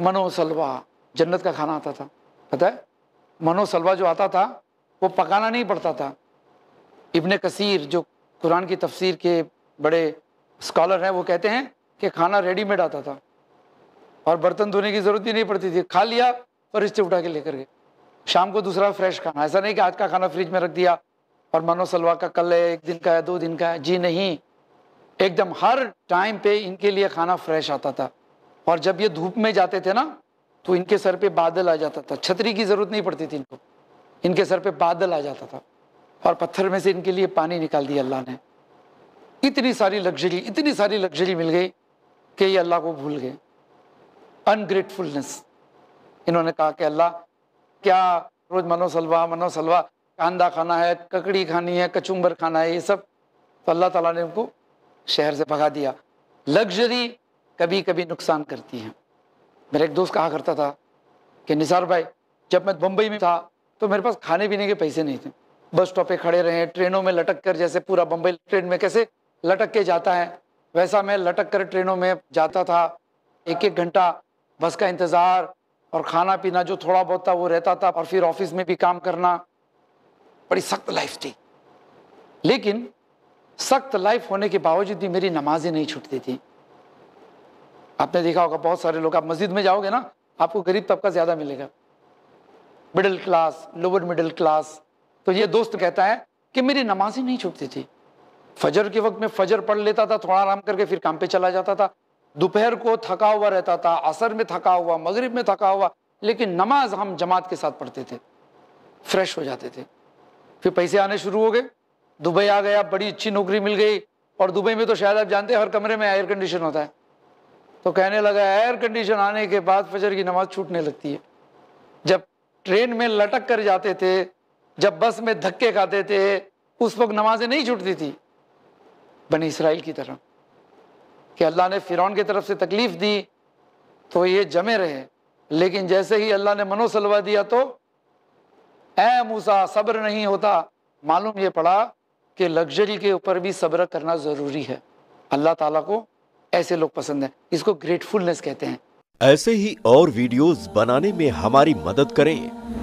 मनोसलवा जन्नत का खाना आता था पता है मनोसलवा जो आता था वो पकाना नहीं पड़ता था इबन कसीर जो कुरान की तफसीर के बड़े स्कॉलर हैं वो कहते हैं कि खाना रेडीमेड आता था और बर्तन धोने की ज़रूरत ही नहीं पड़ती थी खा लिया और रिश्ते उठा के लेकर गए शाम को दूसरा फ्रेश खाना ऐसा नहीं कि आज का खाना फ्रिज में रख दिया और मनो सलवा का कल है एक दिन का है दो दिन का है जी नहीं एकदम हर टाइम पे इनके लिए खाना फ्रेश आता था और जब ये धूप में जाते थे ना तो इनके सर पे बादल आ जाता था छतरी की जरूरत नहीं पड़ती थी इनको इनके सर पे बादल आ जाता था और पत्थर में से इनके लिए पानी निकाल दिया अल्लाह ने इतनी सारी लग्जरी इतनी सारी लग्जरी मिल गई कि ये अल्लाह को भूल गए अनग्रेटफुलनेस इन्होंने कहा कि अल्लाह क्या रोज मनो सलवा मनो सलवा कांदा खाना है ककड़ी खानी है कचुम्बर खाना है ये सब तो अल्लाह ताला ने उनको शहर से भगा दिया लग्जरी कभी कभी नुकसान करती हैं मेरा एक दोस्त कहा करता था कि निसार भाई जब मैं बम्बई में था तो मेरे पास खाने पीने के पैसे नहीं थे बस स्टॉप पे खड़े रहे ट्रेनों में लटक कर जैसे पूरा बम्बई ट्रेन में कैसे लटक के जाता है वैसा मैं लटक कर ट्रेनों में जाता था एक एक घंटा बस का इंतज़ार और खाना पीना जो थोड़ा बहुत था वो रहता था और फिर ऑफिस में भी काम करना बड़ी सख्त लाइफ थी लेकिन सख्त लाइफ होने के बावजूद भी मेरी नमाजें नहीं छूटती थी आपने देखा होगा बहुत सारे लोग आप मस्जिद में जाओगे ना आपको गरीब तबका ज़्यादा मिलेगा middle class lower middle class तो ये दोस्त कहता है कि मेरी नमाज ही नहीं छूटती थी फजर के वक्त में फजर पढ़ लेता था थोड़ा आराम करके फिर काम पे चला जाता था दोपहर को थका हुआ रहता था असर में थका हुआ मगरिब में थका हुआ लेकिन नमाज हम जमात के साथ पढ़ते थे फ्रेश हो जाते थे फिर पैसे आने शुरू हो गए दुबई आ गया बड़ी अच्छी नौकरी मिल गई और दुबई में तो शायद आप जानते हैं हर कमरे में एयर कंडीशन होता है तो कहने लगा एयर कंडीशन आने के बाद फजर की नमाज छूटने लगती है जब ट्रेन में लटक कर जाते थे जब बस में धक्के खाते थे उस वक्त नमाजें नहीं छूटती थी बनी इसराइल की तरह कि अल्लाह ने फ़िरौन की तरफ से तकलीफ़ दी तो ये जमे रहे लेकिन जैसे ही अल्लाह ने मनोसलवा दिया तो ए मूसा सब्र नहीं होता मालूम ये पड़ा कि लग्जरी के ऊपर भी सब्र करना ज़रूरी है अल्लाह ताला को ऐसे लोग पसंद है इसको ग्रेटफुलनेस कहते हैं ऐसे ही और वीडियोस बनाने में हमारी मदद करें